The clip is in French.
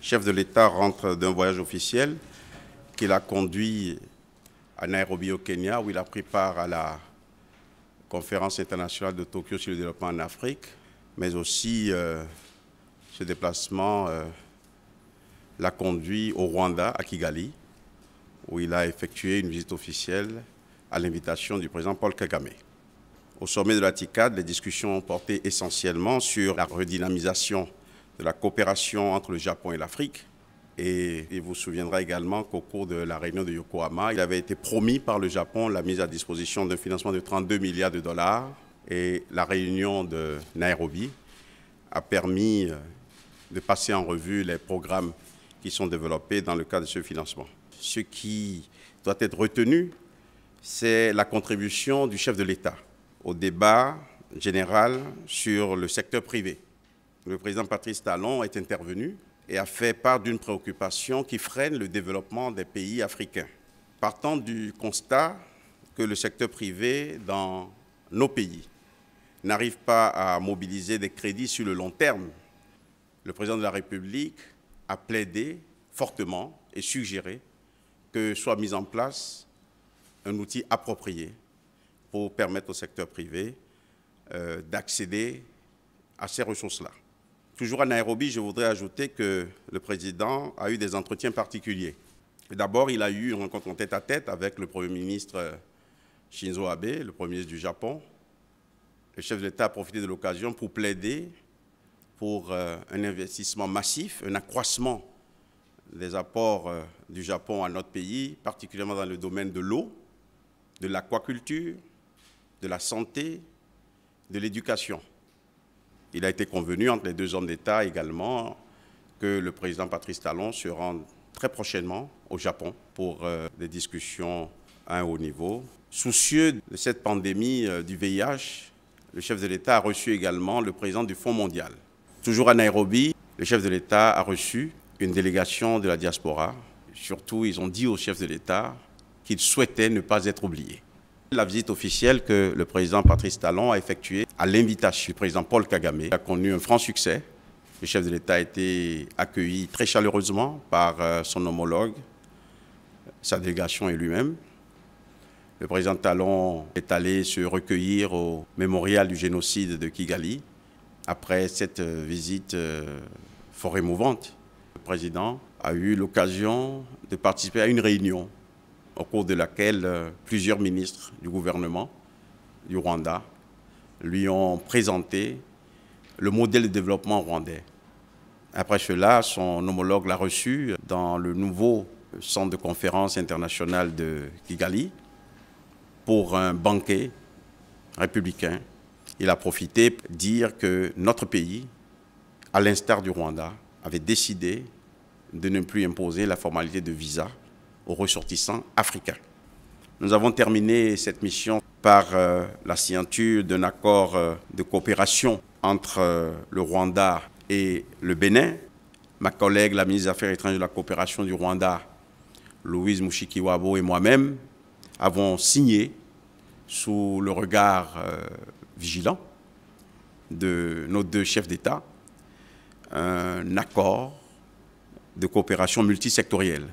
chef de l'État rentre d'un voyage officiel qu'il a conduit à Nairobi au Kenya, où il a pris part à la conférence internationale de Tokyo sur le développement en Afrique, mais aussi euh, ce déplacement euh, l'a conduit au Rwanda, à Kigali, où il a effectué une visite officielle à l'invitation du président Paul Kagame. Au sommet de la les discussions ont porté essentiellement sur la redynamisation de la coopération entre le Japon et l'Afrique. Et il vous souviendra également qu'au cours de la réunion de Yokohama, il avait été promis par le Japon la mise à disposition d'un financement de 32 milliards de dollars. Et la réunion de Nairobi a permis euh, de passer en revue les programmes qui sont développés dans le cadre de ce financement. Ce qui doit être retenu, c'est la contribution du chef de l'État au débat général sur le secteur privé le président Patrice Talon est intervenu et a fait part d'une préoccupation qui freine le développement des pays africains. Partant du constat que le secteur privé dans nos pays n'arrive pas à mobiliser des crédits sur le long terme, le président de la République a plaidé fortement et suggéré que soit mis en place un outil approprié pour permettre au secteur privé euh, d'accéder à ces ressources-là. Toujours à Nairobi, je voudrais ajouter que le président a eu des entretiens particuliers. D'abord, il a eu une rencontre en tête-à-tête avec le Premier ministre euh, Shinzo Abe, le Premier ministre du Japon. Le chef d'État a profité de l'occasion pour plaider pour euh, un investissement massif, un accroissement des apports euh, du Japon à notre pays, particulièrement dans le domaine de l'eau, de l'aquaculture, de la santé, de l'éducation. Il a été convenu entre les deux hommes d'État également que le président Patrice Talon se rende très prochainement au Japon pour euh, des discussions à un haut niveau. Soucieux de cette pandémie euh, du VIH, le chef de l'État a reçu également le président du Fonds mondial. Toujours à Nairobi, le chef de l'État a reçu une délégation de la diaspora. Surtout, ils ont dit au chef de l'État qu'ils souhaitaient ne pas être oubliés. La visite officielle que le président Patrice Talon a effectuée à l'invitation du président Paul Kagame a connu un franc succès. Le chef de l'État a été accueilli très chaleureusement par euh, son homologue, sa délégation et lui-même. Le président Talon est allé se recueillir au mémorial du génocide de Kigali. Après cette euh, visite euh, fort émouvante, le président a eu l'occasion de participer à une réunion au cours de laquelle euh, plusieurs ministres du gouvernement du Rwanda lui ont présenté le modèle de développement rwandais. Après cela, son homologue l'a reçu dans le nouveau centre de conférence international de Kigali pour un banquet républicain. Il a profité pour dire que notre pays, à l'instar du Rwanda, avait décidé de ne plus imposer la formalité de visa aux ressortissants africains. Nous avons terminé cette mission par euh, la signature d'un accord euh, de coopération entre euh, le Rwanda et le Bénin. Ma collègue, la ministre des Affaires étrangères de la coopération du Rwanda, Louise Mushikiwabo et moi-même avons signé sous le regard vigilant de nos deux chefs d'État un accord de coopération multisectorielle